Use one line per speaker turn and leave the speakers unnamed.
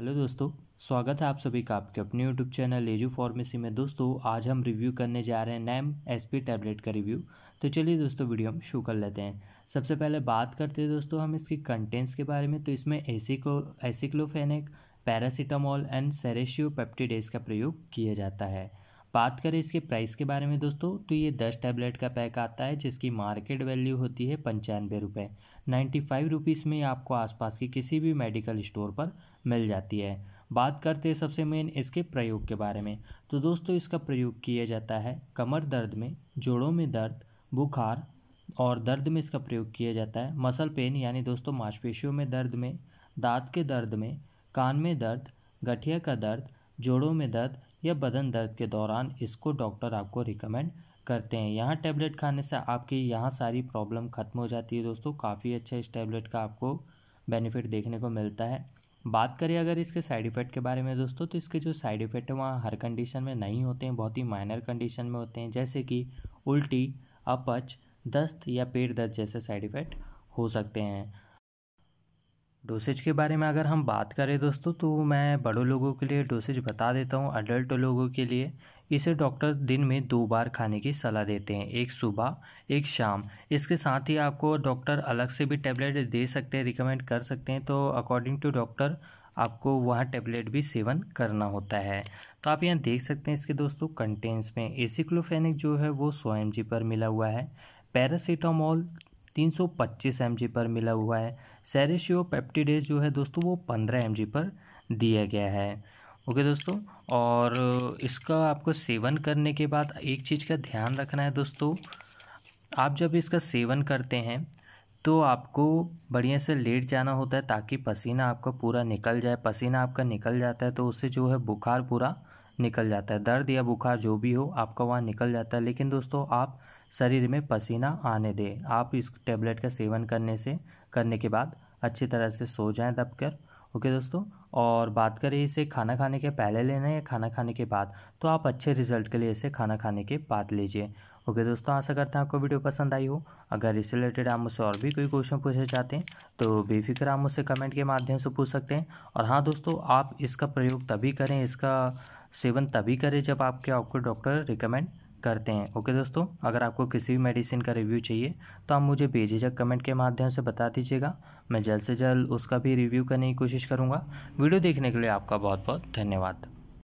hello दोस्तों स्वागत है आप सभी का आपके अपने यूट्यूब चैनल एजू फॉर्मेसी में दोस्तों आज हम रिव्यू करने जा रहे हैं नैम एसपी टैबलेट का रिव्यू तो चलिए दोस्तों वीडियो हम शुरू कर लेते हैं सबसे पहले बात करते हैं दोस्तों हम इसके कंटेंट्स के बारे में तो इसमें एसिको एसिक्लोफेनिक पैरासीटामोल एंड सेरेशियो का प्रयोग किया जाता है बात करें इसके प्राइस के बारे में दोस्तों तो ये दस टैबलेट का पैक आता है जिसकी मार्केट वैल्यू होती है पंचानवे रुपये नाइन्टी फाइव रुपीज़ में आपको आसपास के किसी भी मेडिकल स्टोर पर मिल जाती है बात करते हैं सबसे मेन इसके प्रयोग के बारे में तो दोस्तों इसका प्रयोग किया जाता है कमर दर्द में जोड़ों में दर्द बुखार और दर्द में इसका प्रयोग किया जाता है मसल पेन यानी दोस्तों मांसपेशियों में दर्द में दांत के दर्द में कान में दर्द गठिया का दर्द जोड़ों में दर्द या बदन दर्द के दौरान इसको डॉक्टर आपको रिकमेंड करते हैं यहाँ टैबलेट खाने से आपकी यहाँ सारी प्रॉब्लम ख़त्म हो जाती है दोस्तों काफ़ी अच्छा इस टैबलेट का आपको बेनिफिट देखने को मिलता है बात करें अगर इसके साइड इफ़ेक्ट के बारे में दोस्तों तो इसके जो साइड इफ़ेक्ट हैं वहाँ हर कंडीशन में नहीं होते हैं बहुत ही माइनर कंडीशन में होते हैं जैसे कि उल्टी अपच दस्त या पेट दर्द जैसे साइड इफ़ेक्ट हो सकते हैं डोसेज के बारे में अगर हम बात करें दोस्तों तो मैं बड़ों लोगों के लिए डोसेज बता देता हूँ अडल्ट लोगों के लिए इसे डॉक्टर दिन में दो बार खाने की सलाह देते हैं एक सुबह एक शाम इसके साथ ही आपको डॉक्टर अलग से भी टैबलेट दे सकते हैं रिकमेंड कर सकते हैं तो अकॉर्डिंग टू डॉक्टर आपको वह टैबलेट भी सेवन करना होता है तो आप यहाँ देख सकते हैं इसके दोस्तों कंटेंट्स में एसिक्लोफेनिक जो है वो सौ एम पर मिला हुआ है पैरासीटामोल तीन सौ पच्चीस एम जी पर मिला हुआ है सैरेशियो पेप्टिडेज जो है दोस्तों वो पंद्रह एम जी पर दिया गया है ओके दोस्तों और इसका आपको सेवन करने के बाद एक चीज़ का ध्यान रखना है दोस्तों आप जब इसका सेवन करते हैं तो आपको बढ़िया से लेट जाना होता है ताकि पसीना आपका पूरा निकल जाए पसीना आपका निकल जाता है तो उससे जो है बुखार पूरा निकल जाता है दर्द या बुखार जो भी हो आपका वहाँ निकल जाता है लेकिन दोस्तों आप शरीर में पसीना आने दें आप इस टेबलेट का सेवन करने से करने के बाद अच्छी तरह से सो जाएं दब कर ओके दोस्तों और बात करें इसे खाना खाने के पहले लेना या खाना खाने के बाद तो आप अच्छे रिजल्ट के लिए इसे खाना खाने के बाद लीजिए ओके दोस्तों आशा करते हैं आपको वीडियो पसंद आई हो अगर इससे रिलेटेड आप मुझसे और भी कोई क्वेश्चन पूछना चाहते हैं तो बेफिक्र आप मुझसे कमेंट के माध्यम से पूछ सकते हैं और हाँ दोस्तों आप इसका प्रयोग तभी करें इसका सेवन तभी करें जब आपके आपको डॉक्टर रिकमेंड करते हैं ओके दोस्तों अगर आपको किसी भी मेडिसिन का रिव्यू चाहिए तो आप मुझे भेजेजा कमेंट के माध्यम से बता दीजिएगा मैं जल्द से जल्द उसका भी रिव्यू करने की कोशिश करूँगा वीडियो देखने के लिए आपका बहुत बहुत धन्यवाद